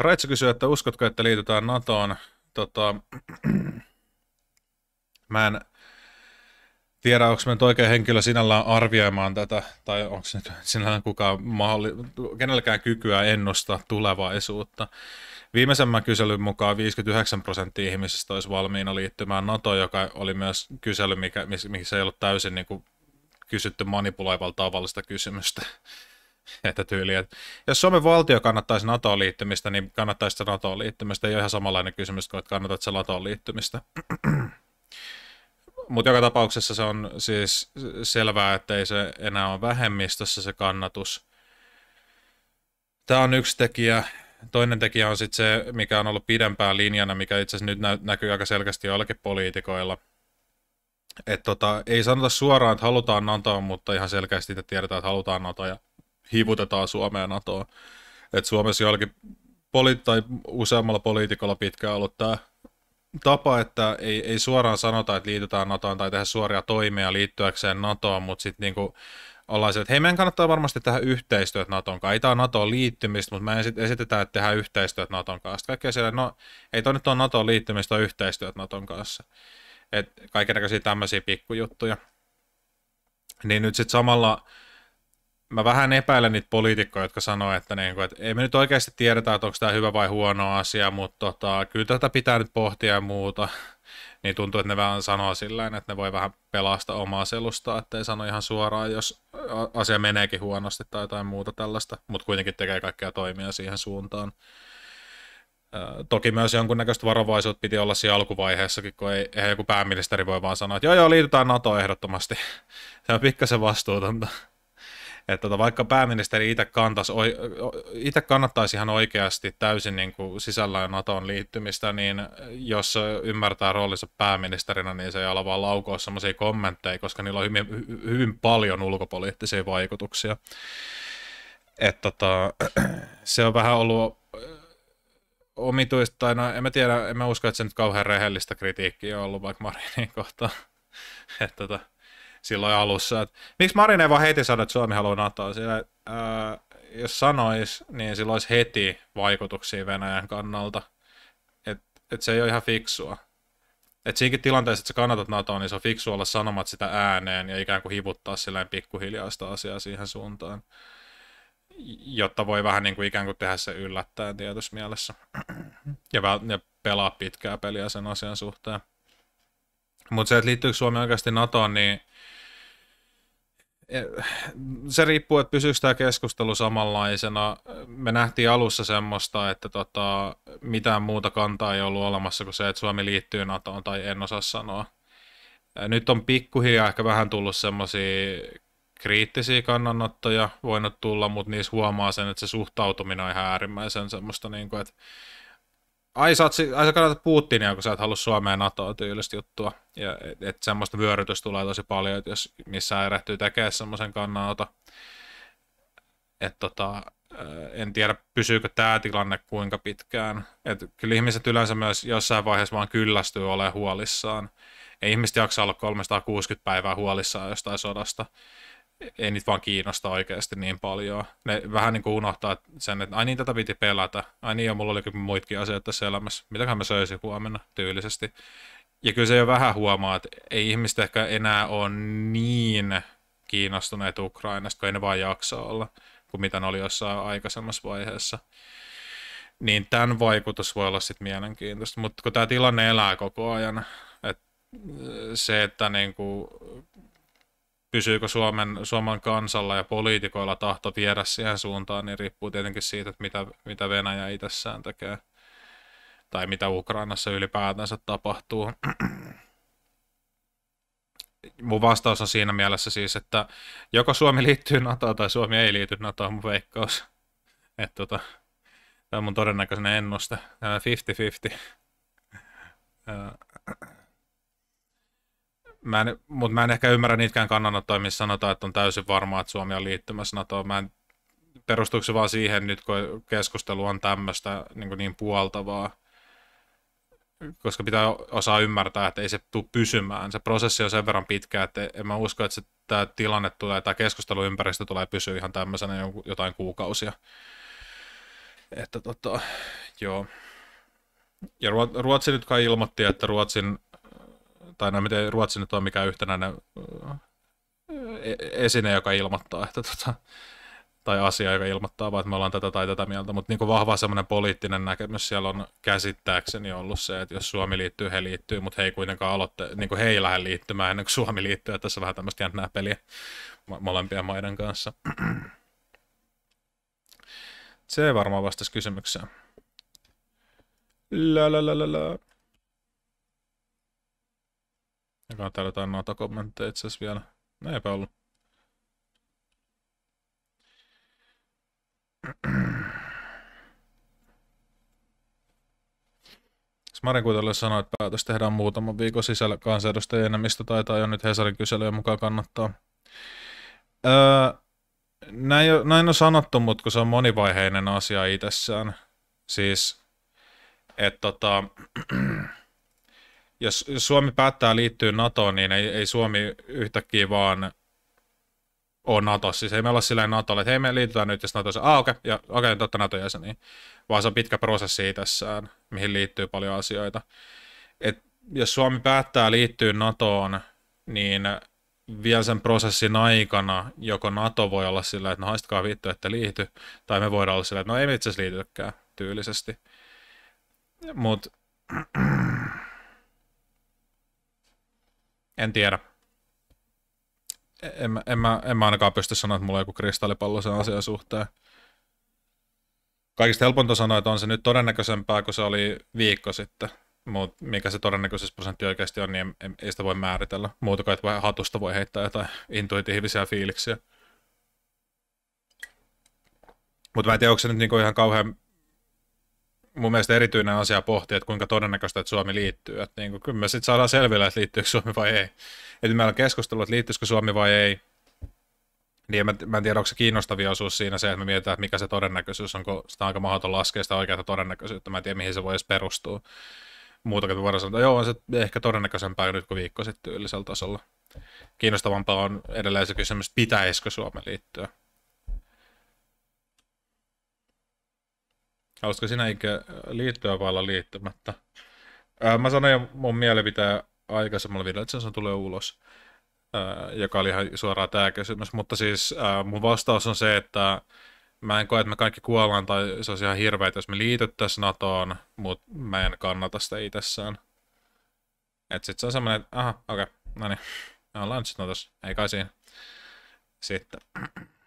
Raitsi kysyy, että uskotko, että liitytään NATOon? Tota, mä en tiedä, onko me nyt oikea henkilö sinällään arvioimaan tätä, tai onko nyt sinällään kukaan mahdolli, kenelläkään kykyä ennustaa tulevaisuutta. Viimeisemmän kyselyn mukaan 59 prosenttia ihmisistä olisi valmiina liittymään NATO, joka oli myös kysely, mikä, missä ei ollut täysin niin kuin, kysytty manipuloivalta tavallista kysymystä. että tyyli, että jos Suomen valtio kannattaisi NATOon liittymistä, niin kannattaisi se NATOon liittymistä. Ei ole ihan samanlainen kysymys kuin, että kannatatko se NATOon liittymistä. Mutta joka tapauksessa se on siis selvää, että ei se enää ole vähemmistössä se kannatus. Tämä on yksi tekijä. Toinen tekijä on sitten se, mikä on ollut pidempään linjana, mikä itse asiassa nyt nä- näkyy aika selkeästi joillakin poliitikoilla – et tota, ei sanota suoraan, että halutaan NATOa, mutta ihan selkeästi että tiedetään, että halutaan NATOa. Ja hivutetaan Suomeen NATOon. Et Suomessa jollakin poli- tai useammalla poliitikolla pitkään ollut tämä tapa, että ei, ei suoraan sanota, että liitytään NATOon tai tehdä suoria toimia liittyäkseen NATOon, mutta sitten niinku ollaan se, että hei, meidän kannattaa varmasti tehdä yhteistyöt NATOn kanssa. Ei tämä NATOon liittymistä, mutta me esitetään, että tehdään yhteistyöt NATOn kanssa. Kaikkea siellä, no ei toi nyt ole NATOon liittymistä, on yhteistyöt NATOn kanssa. Kaikenlaisia tämmöisiä pikkujuttuja. Niin nyt sitten samalla mä vähän epäilen niitä poliitikkoja, jotka sanoo, että, niin kuin, että ei me nyt oikeasti tiedetä, että onko tämä hyvä vai huono asia, mutta tota, kyllä tätä pitää nyt pohtia ja muuta. Niin tuntuu, että ne vähän sanoo sillä että ne voi vähän pelastaa omaa selustaa, ettei sano ihan suoraan, jos asia meneekin huonosti tai jotain muuta tällaista, mutta kuitenkin tekee kaikkea toimia siihen suuntaan. Toki myös jonkunnäköistä varovaisuutta piti olla siinä alkuvaiheessakin, kun ei, eihän joku pääministeri voi vaan sanoa, että joo joo, liitytään NATO ehdottomasti. Se on pikkasen vastuutonta että tota, vaikka pääministeri itse, kantas, itse kannattaisi ihan oikeasti täysin niin kuin sisällään NATOon liittymistä, niin jos ymmärtää roolinsa pääministerinä, niin se ei ala vaan laukoa sellaisia kommentteja, koska niillä on hyvin, hyvin paljon ulkopoliittisia vaikutuksia. Et tota, se on vähän ollut omituista, tai no, en mä tiedä, en mä usko, että se nyt kauhean rehellistä kritiikkiä on ollut vaikka Marinin kohtaan. että. tota, silloin alussa. Et, miksi Marin ei vaan heti sanoi, että Suomi haluaa NATOa? Sillä, ää, äh, jos sanois, niin silloin olisi heti vaikutuksia Venäjän kannalta. Että et se ei ole ihan fiksua. Et siinkin tilanteessa, että sä kannatat NATOa, niin se on fiksua olla sanomat sitä ääneen ja ikään kuin hivuttaa silleen pikkuhiljaa sitä asiaa siihen suuntaan. Jotta voi vähän niin kuin ikään kuin tehdä se yllättäen tietyssä mielessä. Ja, väl- ja pelaa pitkää peliä sen asian suhteen. Mutta se, että liittyykö Suomi oikeasti NATOon, niin se riippuu, että pysyykö tämä keskustelu samanlaisena. Me nähtiin alussa semmoista, että tota, mitään muuta kantaa ei ollut olemassa kuin se, että Suomi liittyy NATOon tai en osaa sanoa. Nyt on pikkuhiljaa ehkä vähän tullut semmoisia kriittisiä kannanottoja voinut tulla, mutta niissä huomaa sen, että se suhtautuminen on ihan äärimmäisen semmoista, niin kuin, että ai sä, oot, ai sä kannatat Putinia, kun sä et halua Suomeen NATOa tyylistä juttua. Ja että et semmoista vyörytystä tulee tosi paljon, että jos missään erehtyy tekemään semmoisen kannanoton. Että tota, äh, en tiedä, pysyykö tämä tilanne kuinka pitkään. Et kyllä ihmiset yleensä myös jossain vaiheessa vaan kyllästyy olemaan huolissaan. Ei ihmiset jaksa olla 360 päivää huolissaan jostain sodasta ei niitä vaan kiinnosta oikeasti niin paljon. Ne vähän niin kuin unohtaa sen, että ai niin tätä piti pelata, ai niin ja mulla oli muitakin asioita tässä elämässä, mitäköhän mä söisin huomenna tyylisesti. Ja kyllä se jo vähän huomaa, että ei ihmiset ehkä enää ole niin kiinnostuneet Ukrainasta, kun ei ne vaan jaksa olla, kuin mitä ne oli jossain aikaisemmassa vaiheessa. Niin tämän vaikutus voi olla sitten mielenkiintoista, mutta kun tämä tilanne elää koko ajan, että se, että niin kuin pysyykö Suomen, Suomen kansalla ja poliitikoilla tahto viedä siihen suuntaan, niin riippuu tietenkin siitä, että mitä, mitä Venäjä itsessään tekee tai mitä Ukrainassa ylipäätänsä tapahtuu. Mun vastaus on siinä mielessä siis, että joko Suomi liittyy NATOon tai Suomi ei liity NATOon, mun veikkaus. Että tota, tämä on mun todennäköinen ennuste. 50-50. Mä en, mutta mä en ehkä ymmärrä niitäkään kannanottoja, missä sanotaan, että on täysin varmaa, että Suomi on liittymässä NATOon. Mä en, perustuuko se vaan siihen nyt, kun keskustelu on tämmöistä niin, niin puoltavaa? Koska pitää osaa ymmärtää, että ei se tule pysymään. Se prosessi on sen verran pitkä, että en mä usko, että se, tämä tilanne tulee, tämä keskusteluympäristö tulee pysyä ihan tämmöisenä jotain kuukausia. Että tota, joo. Ja Ruotsi nyt kai ilmoitti, että Ruotsin tai no miten Ruotsi nyt on mikään yhtenäinen e, esine, joka ilmoittaa, että tota, tai asia, joka ilmoittaa vaan, että me ollaan tätä tai tätä mieltä, mutta niin vahva semmoinen poliittinen näkemys siellä on käsittääkseni ollut se, että jos Suomi liittyy, he liittyy, mutta he ei kuitenkaan aloitte, niin kuin he ei lähde liittymään ennen kuin Suomi liittyy, että tässä on vähän tämmöistä jännää peliä molempien maiden kanssa. Se varmaan vastasi kysymykseen. La la la la la. Joka täällä jotain noita kommentteja itse asiassa vielä. No eipä ollut. Marin kuitenkin sanoi, että päätös tehdään muutaman viikon sisällä kansanedustajien enemmistö taitaa jo nyt Hesarin kyselyjen mukaan kannattaa. Öö, näin, on, näin on sanottu, mutta kun se on monivaiheinen asia itsessään. Siis, että tota, jos Suomi päättää liittyä NATOon, niin ei, ei Suomi yhtäkkiä vaan ole NATO. Siis ei meillä olla silleen NATOlle, että hei me liitytään nyt, jos NATO on ah, okei, okay, okei, okay, totta NATO jäseniä. Niin vaan se on pitkä prosessi itsessään, mihin liittyy paljon asioita. Et jos Suomi päättää liittyä NATOon, niin vielä sen prosessin aikana joko NATO voi olla sillä, että no haistakaa vittu, että liity, tai me voidaan olla sillä, että no ei me itse asiassa liitykään tyylisesti. Mutta en tiedä. En, en, mä, en mä ainakaan pysty sanoa, että mulla on joku kristallipallo sen asian suhteen. Kaikista helpointa sanoa, että on se nyt todennäköisempää kuin se oli viikko sitten. mutta mikä se todennäköisyys prosentti oikeasti on, niin ei, sitä voi määritellä. Muuta kai, että hatusta voi heittää jotain intuitiivisia fiiliksiä. Mutta mä en tiedä, onko se nyt niinku ihan kauhean mun mielestä erityinen asia pohtia, että kuinka todennäköistä, että Suomi liittyy. Että niin kuin, kyllä me sitten saadaan selville, että liittyykö Suomi vai ei. Että meillä on keskustelu, että liittyisikö Suomi vai ei. Niin mä, mä en tiedä, onko se kiinnostavia osuus siinä se, että me mietitään, että mikä se todennäköisyys, onko sitä on aika mahdoton laskea sitä oikeaa todennäköisyyttä. Mä en tiedä, mihin se voi edes perustua. Muuta kuin voidaan sanoa, että joo, on se ehkä todennäköisempää nyt kuin viikko sitten tyylisellä tasolla. Kiinnostavampaa on edelleen se kysymys, pitäisikö Suomen liittyä Olisiko sinä eikä liittyä vai olla liittymättä? Ää, mä sanoin jo mun mielipiteen aikaisemmalla videolla, että se tulee ulos. Ää, joka oli ihan suoraan tämä kysymys. Mutta siis ää, mun vastaus on se, että mä en koe, että me kaikki kuollaan tai se olisi ihan hirveä, jos me liityttäisiin NATOon, mutta mä en kannata sitä itsessään. Että sit se on semmoinen, että aha, okei, okay, no niin, ollaan nyt sitten NATOssa, ei kai siinä. Sitten.